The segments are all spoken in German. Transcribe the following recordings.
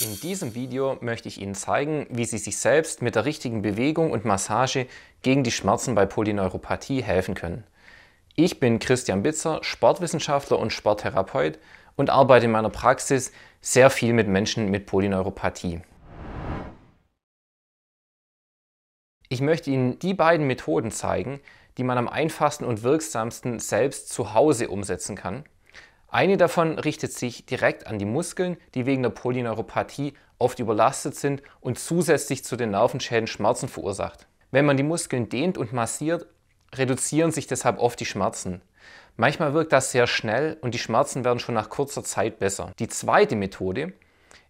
In diesem Video möchte ich Ihnen zeigen, wie Sie sich selbst mit der richtigen Bewegung und Massage gegen die Schmerzen bei Polyneuropathie helfen können. Ich bin Christian Bitzer, Sportwissenschaftler und Sporttherapeut und arbeite in meiner Praxis sehr viel mit Menschen mit Polyneuropathie. Ich möchte Ihnen die beiden Methoden zeigen, die man am einfachsten und wirksamsten selbst zu Hause umsetzen kann – eine davon richtet sich direkt an die Muskeln, die wegen der Polyneuropathie oft überlastet sind und zusätzlich zu den Nervenschäden Schmerzen verursacht. Wenn man die Muskeln dehnt und massiert, reduzieren sich deshalb oft die Schmerzen. Manchmal wirkt das sehr schnell und die Schmerzen werden schon nach kurzer Zeit besser. Die zweite Methode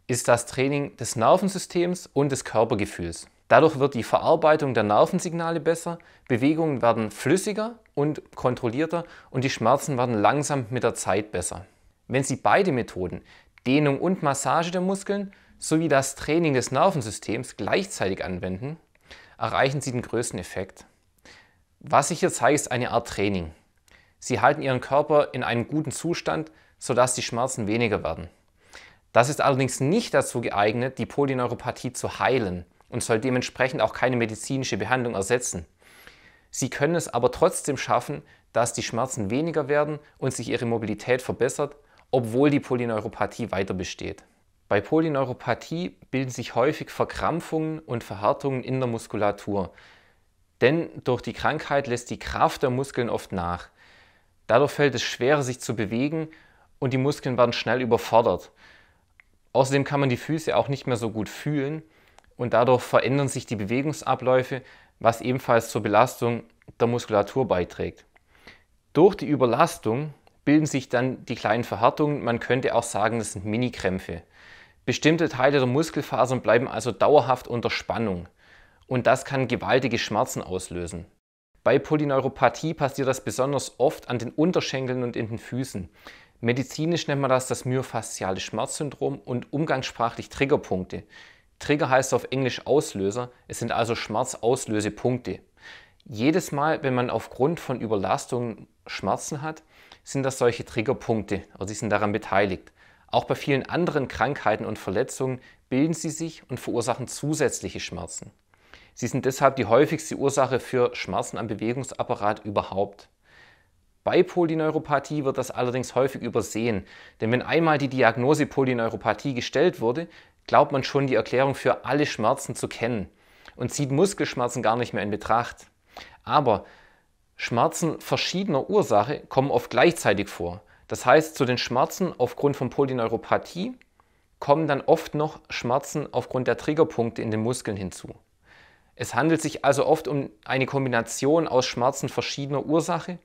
ist das Training des Nervensystems und des Körpergefühls. Dadurch wird die Verarbeitung der Nervensignale besser, Bewegungen werden flüssiger und kontrollierter und die Schmerzen werden langsam mit der Zeit besser. Wenn Sie beide Methoden, Dehnung und Massage der Muskeln, sowie das Training des Nervensystems gleichzeitig anwenden, erreichen Sie den größten Effekt. Was ich hier zeige, ist eine Art Training. Sie halten Ihren Körper in einem guten Zustand, sodass die Schmerzen weniger werden. Das ist allerdings nicht dazu geeignet, die Polyneuropathie zu heilen und soll dementsprechend auch keine medizinische Behandlung ersetzen. Sie können es aber trotzdem schaffen, dass die Schmerzen weniger werden und sich ihre Mobilität verbessert, obwohl die Polyneuropathie weiter besteht. Bei Polyneuropathie bilden sich häufig Verkrampfungen und Verhärtungen in der Muskulatur, denn durch die Krankheit lässt die Kraft der Muskeln oft nach. Dadurch fällt es schwerer, sich zu bewegen und die Muskeln werden schnell überfordert. Außerdem kann man die Füße auch nicht mehr so gut fühlen und dadurch verändern sich die Bewegungsabläufe, was ebenfalls zur Belastung der Muskulatur beiträgt. Durch die Überlastung bilden sich dann die kleinen Verhärtungen, man könnte auch sagen, das sind Minikrämpfe. Bestimmte Teile der Muskelfasern bleiben also dauerhaft unter Spannung und das kann gewaltige Schmerzen auslösen. Bei Polyneuropathie passiert das besonders oft an den Unterschenkeln und in den Füßen. Medizinisch nennt man das das myofasziale Schmerzsyndrom und umgangssprachlich Triggerpunkte. Trigger heißt auf Englisch Auslöser, es sind also Schmerzauslösepunkte. Jedes Mal, wenn man aufgrund von Überlastungen Schmerzen hat, sind das solche Triggerpunkte, also sie sind daran beteiligt. Auch bei vielen anderen Krankheiten und Verletzungen bilden sie sich und verursachen zusätzliche Schmerzen. Sie sind deshalb die häufigste Ursache für Schmerzen am Bewegungsapparat überhaupt. Bei Polyneuropathie wird das allerdings häufig übersehen, denn wenn einmal die Diagnose Polyneuropathie gestellt wurde, glaubt man schon, die Erklärung für alle Schmerzen zu kennen und zieht Muskelschmerzen gar nicht mehr in Betracht. Aber Schmerzen verschiedener Ursache kommen oft gleichzeitig vor. Das heißt, zu den Schmerzen aufgrund von Polyneuropathie kommen dann oft noch Schmerzen aufgrund der Triggerpunkte in den Muskeln hinzu. Es handelt sich also oft um eine Kombination aus Schmerzen verschiedener Ursache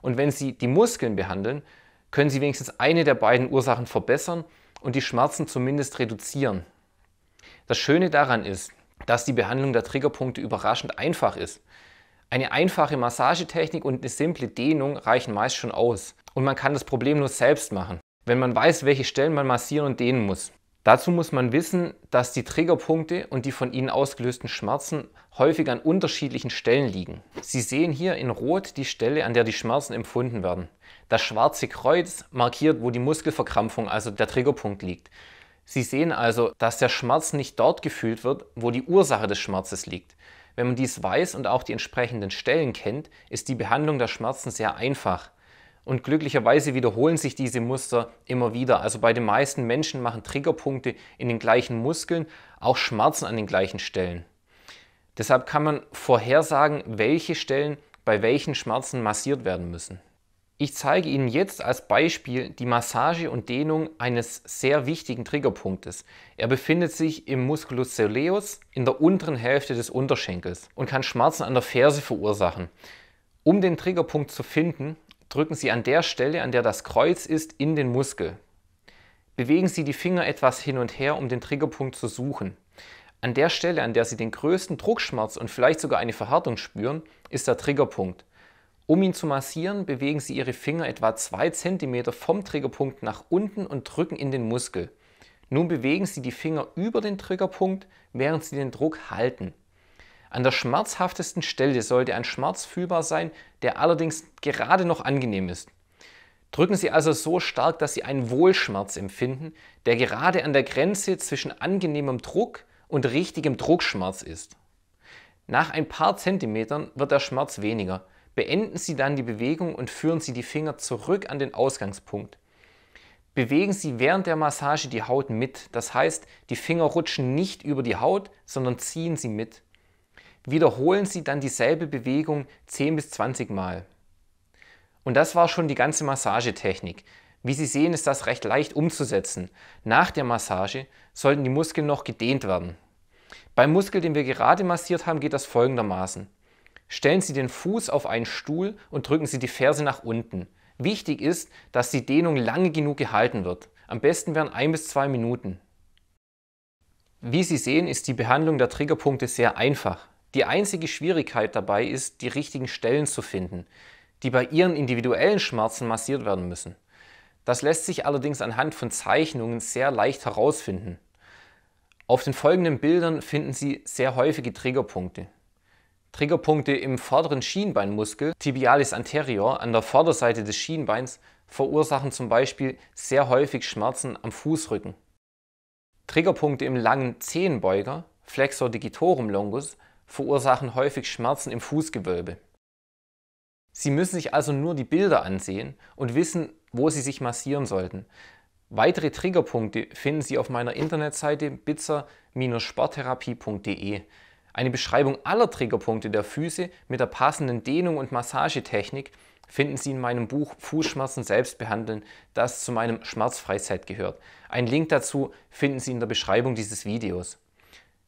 und wenn Sie die Muskeln behandeln, können Sie wenigstens eine der beiden Ursachen verbessern und die Schmerzen zumindest reduzieren. Das Schöne daran ist, dass die Behandlung der Triggerpunkte überraschend einfach ist. Eine einfache Massagetechnik und eine simple Dehnung reichen meist schon aus. Und man kann das Problem nur selbst machen, wenn man weiß, welche Stellen man massieren und dehnen muss. Dazu muss man wissen, dass die Triggerpunkte und die von ihnen ausgelösten Schmerzen häufig an unterschiedlichen Stellen liegen. Sie sehen hier in Rot die Stelle, an der die Schmerzen empfunden werden. Das schwarze Kreuz markiert, wo die Muskelverkrampfung, also der Triggerpunkt liegt. Sie sehen also, dass der Schmerz nicht dort gefühlt wird, wo die Ursache des Schmerzes liegt. Wenn man dies weiß und auch die entsprechenden Stellen kennt, ist die Behandlung der Schmerzen sehr einfach. Und glücklicherweise wiederholen sich diese Muster immer wieder. Also bei den meisten Menschen machen Triggerpunkte in den gleichen Muskeln auch Schmerzen an den gleichen Stellen. Deshalb kann man vorhersagen, welche Stellen bei welchen Schmerzen massiert werden müssen. Ich zeige Ihnen jetzt als Beispiel die Massage und Dehnung eines sehr wichtigen Triggerpunktes. Er befindet sich im Musculus soleus in der unteren Hälfte des Unterschenkels und kann Schmerzen an der Ferse verursachen. Um den Triggerpunkt zu finden, drücken Sie an der Stelle, an der das Kreuz ist, in den Muskel. Bewegen Sie die Finger etwas hin und her, um den Triggerpunkt zu suchen. An der Stelle, an der Sie den größten Druckschmerz und vielleicht sogar eine Verhärtung spüren, ist der Triggerpunkt. Um ihn zu massieren, bewegen Sie Ihre Finger etwa 2 cm vom Triggerpunkt nach unten und drücken in den Muskel. Nun bewegen Sie die Finger über den Triggerpunkt, während Sie den Druck halten. An der schmerzhaftesten Stelle sollte ein Schmerz fühlbar sein, der allerdings gerade noch angenehm ist. Drücken Sie also so stark, dass Sie einen Wohlschmerz empfinden, der gerade an der Grenze zwischen angenehmem Druck und richtigem Druckschmerz ist. Nach ein paar Zentimetern wird der Schmerz weniger. Beenden Sie dann die Bewegung und führen Sie die Finger zurück an den Ausgangspunkt. Bewegen Sie während der Massage die Haut mit, das heißt, die Finger rutschen nicht über die Haut, sondern ziehen sie mit wiederholen Sie dann dieselbe Bewegung 10 bis 20 Mal. Und das war schon die ganze Massagetechnik. Wie Sie sehen, ist das recht leicht umzusetzen. Nach der Massage sollten die Muskeln noch gedehnt werden. Beim Muskel, den wir gerade massiert haben, geht das folgendermaßen. Stellen Sie den Fuß auf einen Stuhl und drücken Sie die Ferse nach unten. Wichtig ist, dass die Dehnung lange genug gehalten wird. Am besten wären ein bis zwei Minuten. Wie Sie sehen, ist die Behandlung der Triggerpunkte sehr einfach. Die einzige Schwierigkeit dabei ist, die richtigen Stellen zu finden, die bei ihren individuellen Schmerzen massiert werden müssen. Das lässt sich allerdings anhand von Zeichnungen sehr leicht herausfinden. Auf den folgenden Bildern finden Sie sehr häufige Triggerpunkte. Triggerpunkte im vorderen Schienbeinmuskel, Tibialis anterior, an der Vorderseite des Schienbeins, verursachen zum Beispiel sehr häufig Schmerzen am Fußrücken. Triggerpunkte im langen Zehenbeuger, Flexor digitorum longus, verursachen häufig Schmerzen im Fußgewölbe. Sie müssen sich also nur die Bilder ansehen und wissen, wo Sie sich massieren sollten. Weitere Triggerpunkte finden Sie auf meiner Internetseite bitzer-sporttherapie.de. Eine Beschreibung aller Triggerpunkte der Füße mit der passenden Dehnung und Massagetechnik finden Sie in meinem Buch Fußschmerzen selbst behandeln, das zu meinem Schmerzfreiset gehört. Ein Link dazu finden Sie in der Beschreibung dieses Videos.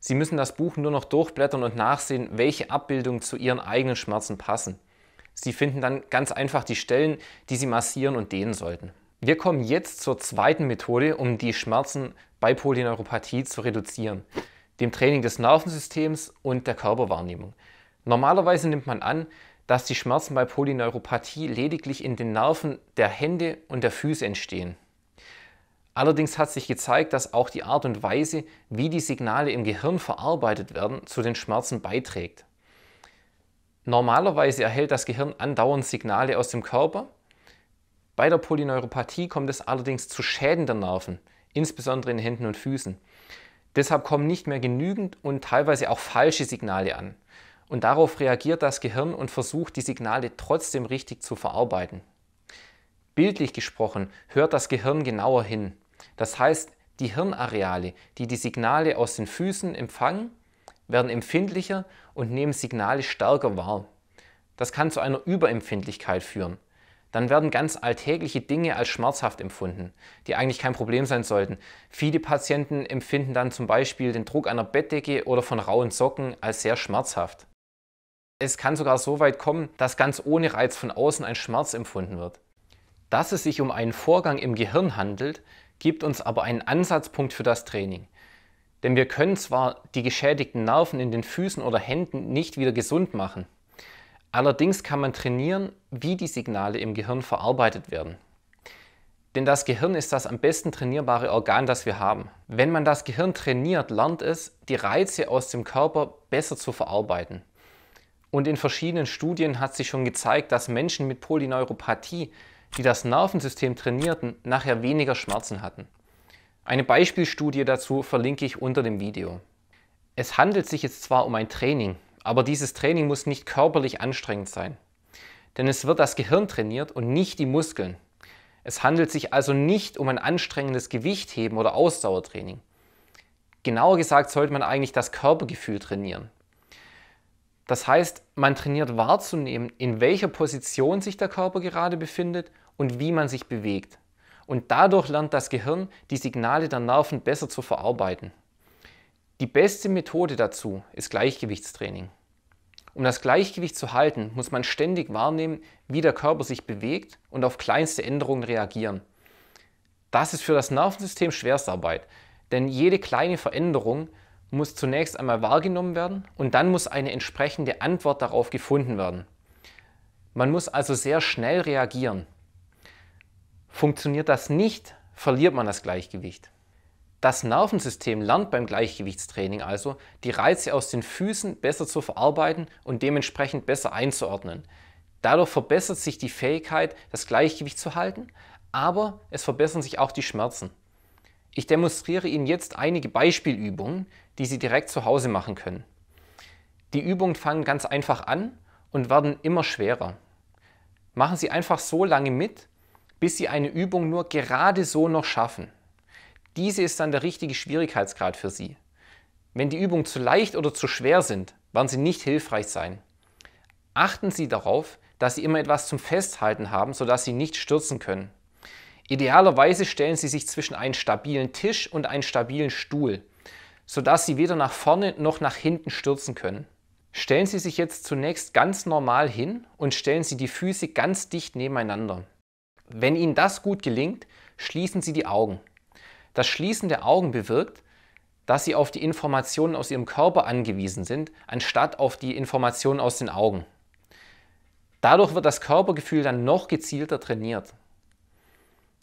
Sie müssen das Buch nur noch durchblättern und nachsehen, welche Abbildungen zu Ihren eigenen Schmerzen passen. Sie finden dann ganz einfach die Stellen, die Sie massieren und dehnen sollten. Wir kommen jetzt zur zweiten Methode, um die Schmerzen bei Polyneuropathie zu reduzieren, dem Training des Nervensystems und der Körperwahrnehmung. Normalerweise nimmt man an, dass die Schmerzen bei Polyneuropathie lediglich in den Nerven der Hände und der Füße entstehen. Allerdings hat sich gezeigt, dass auch die Art und Weise, wie die Signale im Gehirn verarbeitet werden, zu den Schmerzen beiträgt. Normalerweise erhält das Gehirn andauernd Signale aus dem Körper. Bei der Polyneuropathie kommt es allerdings zu Schäden der Nerven, insbesondere in Händen und Füßen. Deshalb kommen nicht mehr genügend und teilweise auch falsche Signale an. Und darauf reagiert das Gehirn und versucht, die Signale trotzdem richtig zu verarbeiten. Bildlich gesprochen hört das Gehirn genauer hin. Das heißt, die Hirnareale, die die Signale aus den Füßen empfangen, werden empfindlicher und nehmen Signale stärker wahr. Das kann zu einer Überempfindlichkeit führen. Dann werden ganz alltägliche Dinge als schmerzhaft empfunden, die eigentlich kein Problem sein sollten. Viele Patienten empfinden dann zum Beispiel den Druck einer Bettdecke oder von rauen Socken als sehr schmerzhaft. Es kann sogar so weit kommen, dass ganz ohne Reiz von außen ein Schmerz empfunden wird. Dass es sich um einen Vorgang im Gehirn handelt, gibt uns aber einen Ansatzpunkt für das Training. Denn wir können zwar die geschädigten Nerven in den Füßen oder Händen nicht wieder gesund machen, allerdings kann man trainieren, wie die Signale im Gehirn verarbeitet werden. Denn das Gehirn ist das am besten trainierbare Organ, das wir haben. Wenn man das Gehirn trainiert, lernt es, die Reize aus dem Körper besser zu verarbeiten. Und in verschiedenen Studien hat sich schon gezeigt, dass Menschen mit Polyneuropathie die das Nervensystem trainierten, nachher weniger Schmerzen hatten. Eine Beispielstudie dazu verlinke ich unter dem Video. Es handelt sich jetzt zwar um ein Training, aber dieses Training muss nicht körperlich anstrengend sein. Denn es wird das Gehirn trainiert und nicht die Muskeln. Es handelt sich also nicht um ein anstrengendes Gewichtheben oder Ausdauertraining. Genauer gesagt sollte man eigentlich das Körpergefühl trainieren. Das heißt, man trainiert wahrzunehmen, in welcher Position sich der Körper gerade befindet und wie man sich bewegt. Und dadurch lernt das Gehirn, die Signale der Nerven besser zu verarbeiten. Die beste Methode dazu ist Gleichgewichtstraining. Um das Gleichgewicht zu halten, muss man ständig wahrnehmen, wie der Körper sich bewegt und auf kleinste Änderungen reagieren. Das ist für das Nervensystem Schwerstarbeit, denn jede kleine Veränderung muss zunächst einmal wahrgenommen werden und dann muss eine entsprechende Antwort darauf gefunden werden. Man muss also sehr schnell reagieren. Funktioniert das nicht, verliert man das Gleichgewicht. Das Nervensystem lernt beim Gleichgewichtstraining also, die Reize aus den Füßen besser zu verarbeiten und dementsprechend besser einzuordnen. Dadurch verbessert sich die Fähigkeit, das Gleichgewicht zu halten, aber es verbessern sich auch die Schmerzen. Ich demonstriere Ihnen jetzt einige Beispielübungen, die Sie direkt zu Hause machen können. Die Übungen fangen ganz einfach an und werden immer schwerer. Machen Sie einfach so lange mit, bis Sie eine Übung nur gerade so noch schaffen. Diese ist dann der richtige Schwierigkeitsgrad für Sie. Wenn die Übungen zu leicht oder zu schwer sind, werden sie nicht hilfreich sein. Achten Sie darauf, dass Sie immer etwas zum Festhalten haben, sodass Sie nicht stürzen können. Idealerweise stellen Sie sich zwischen einen stabilen Tisch und einen stabilen Stuhl, sodass Sie weder nach vorne noch nach hinten stürzen können. Stellen Sie sich jetzt zunächst ganz normal hin und stellen Sie die Füße ganz dicht nebeneinander. Wenn Ihnen das gut gelingt, schließen Sie die Augen. Das Schließen der Augen bewirkt, dass Sie auf die Informationen aus Ihrem Körper angewiesen sind, anstatt auf die Informationen aus den Augen. Dadurch wird das Körpergefühl dann noch gezielter trainiert.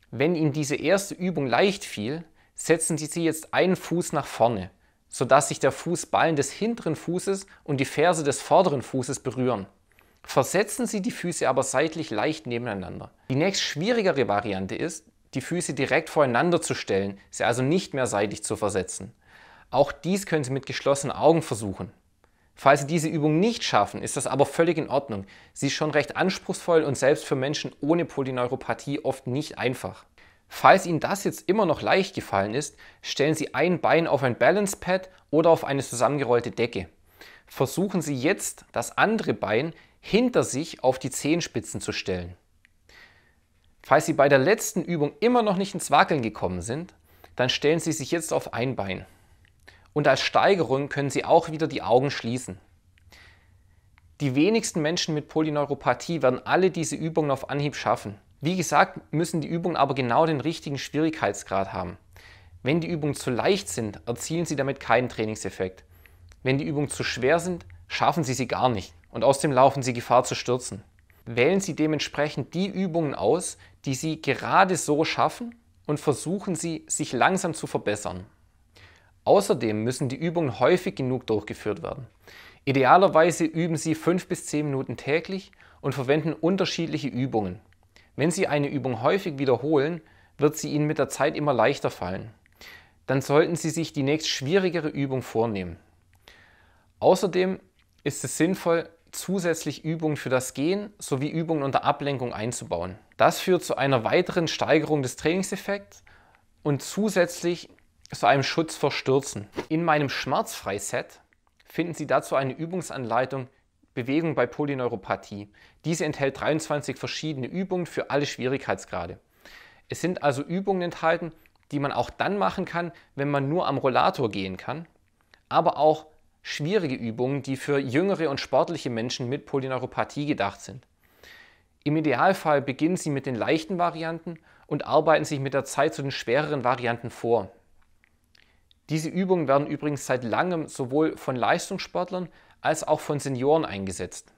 Wenn Ihnen diese erste Übung leicht fiel, setzen Sie sie jetzt einen Fuß nach vorne, sodass sich der Fußballen des hinteren Fußes und die Ferse des vorderen Fußes berühren. Versetzen Sie die Füße aber seitlich leicht nebeneinander. Die nächst schwierigere Variante ist, die Füße direkt voreinander zu stellen, sie also nicht mehr seitlich zu versetzen. Auch dies können Sie mit geschlossenen Augen versuchen. Falls Sie diese Übung nicht schaffen, ist das aber völlig in Ordnung. Sie ist schon recht anspruchsvoll und selbst für Menschen ohne Polyneuropathie oft nicht einfach. Falls Ihnen das jetzt immer noch leicht gefallen ist, stellen Sie ein Bein auf ein Balance Pad oder auf eine zusammengerollte Decke. Versuchen Sie jetzt, das andere Bein hinter sich auf die Zehenspitzen zu stellen. Falls Sie bei der letzten Übung immer noch nicht ins Wackeln gekommen sind, dann stellen Sie sich jetzt auf ein Bein. Und als Steigerung können Sie auch wieder die Augen schließen. Die wenigsten Menschen mit Polyneuropathie werden alle diese Übungen auf Anhieb schaffen. Wie gesagt, müssen die Übungen aber genau den richtigen Schwierigkeitsgrad haben. Wenn die Übungen zu leicht sind, erzielen Sie damit keinen Trainingseffekt. Wenn die Übungen zu schwer sind, schaffen Sie sie gar nicht und aus dem laufen Sie Gefahr zu stürzen. Wählen Sie dementsprechend die Übungen aus, die Sie gerade so schaffen und versuchen Sie, sich langsam zu verbessern. Außerdem müssen die Übungen häufig genug durchgeführt werden. Idealerweise üben Sie fünf bis zehn Minuten täglich und verwenden unterschiedliche Übungen. Wenn Sie eine Übung häufig wiederholen, wird sie Ihnen mit der Zeit immer leichter fallen. Dann sollten Sie sich die nächst schwierigere Übung vornehmen. Außerdem ist es sinnvoll, zusätzlich Übungen für das Gehen sowie Übungen unter Ablenkung einzubauen. Das führt zu einer weiteren Steigerung des Trainingseffekts und zusätzlich zu einem Schutz vor Stürzen. In meinem Schmerzfreiset finden Sie dazu eine Übungsanleitung Bewegung bei Polyneuropathie. Diese enthält 23 verschiedene Übungen für alle Schwierigkeitsgrade. Es sind also Übungen enthalten, die man auch dann machen kann, wenn man nur am Rollator gehen kann, aber auch schwierige Übungen, die für jüngere und sportliche Menschen mit Polyneuropathie gedacht sind. Im Idealfall beginnen Sie mit den leichten Varianten und arbeiten sich mit der Zeit zu den schwereren Varianten vor. Diese Übungen werden übrigens seit langem sowohl von Leistungssportlern als auch von Senioren eingesetzt.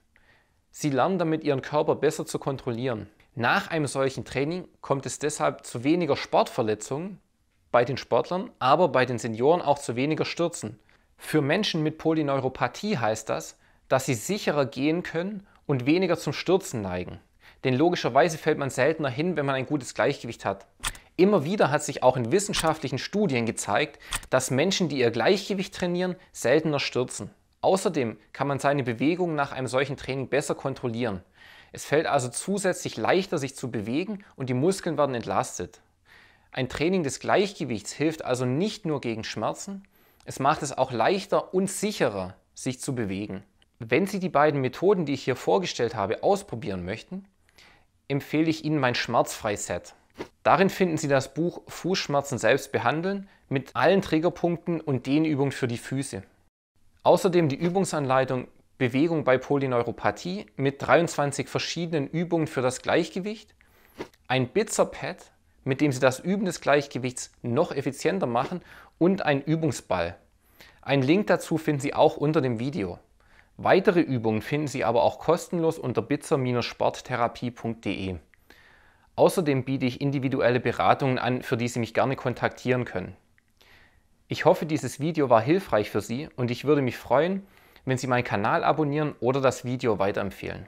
Sie lernen damit, ihren Körper besser zu kontrollieren. Nach einem solchen Training kommt es deshalb zu weniger Sportverletzungen bei den Sportlern, aber bei den Senioren auch zu weniger Stürzen. Für Menschen mit Polyneuropathie heißt das, dass sie sicherer gehen können und weniger zum Stürzen neigen. Denn logischerweise fällt man seltener hin, wenn man ein gutes Gleichgewicht hat. Immer wieder hat sich auch in wissenschaftlichen Studien gezeigt, dass Menschen, die ihr Gleichgewicht trainieren, seltener stürzen. Außerdem kann man seine Bewegungen nach einem solchen Training besser kontrollieren. Es fällt also zusätzlich leichter, sich zu bewegen und die Muskeln werden entlastet. Ein Training des Gleichgewichts hilft also nicht nur gegen Schmerzen, es macht es auch leichter und sicherer, sich zu bewegen. Wenn Sie die beiden Methoden, die ich hier vorgestellt habe, ausprobieren möchten, empfehle ich Ihnen mein Schmerzfrei-Set. Darin finden Sie das Buch Fußschmerzen selbst behandeln mit allen Triggerpunkten und Dehnübungen für die Füße. Außerdem die Übungsanleitung Bewegung bei Polyneuropathie mit 23 verschiedenen Übungen für das Gleichgewicht, ein Bitzer-Pad, mit dem Sie das Üben des Gleichgewichts noch effizienter machen und ein Übungsball. Einen Link dazu finden Sie auch unter dem Video. Weitere Übungen finden Sie aber auch kostenlos unter bitzer-sporttherapie.de. Außerdem biete ich individuelle Beratungen an, für die Sie mich gerne kontaktieren können. Ich hoffe, dieses Video war hilfreich für Sie und ich würde mich freuen, wenn Sie meinen Kanal abonnieren oder das Video weiterempfehlen.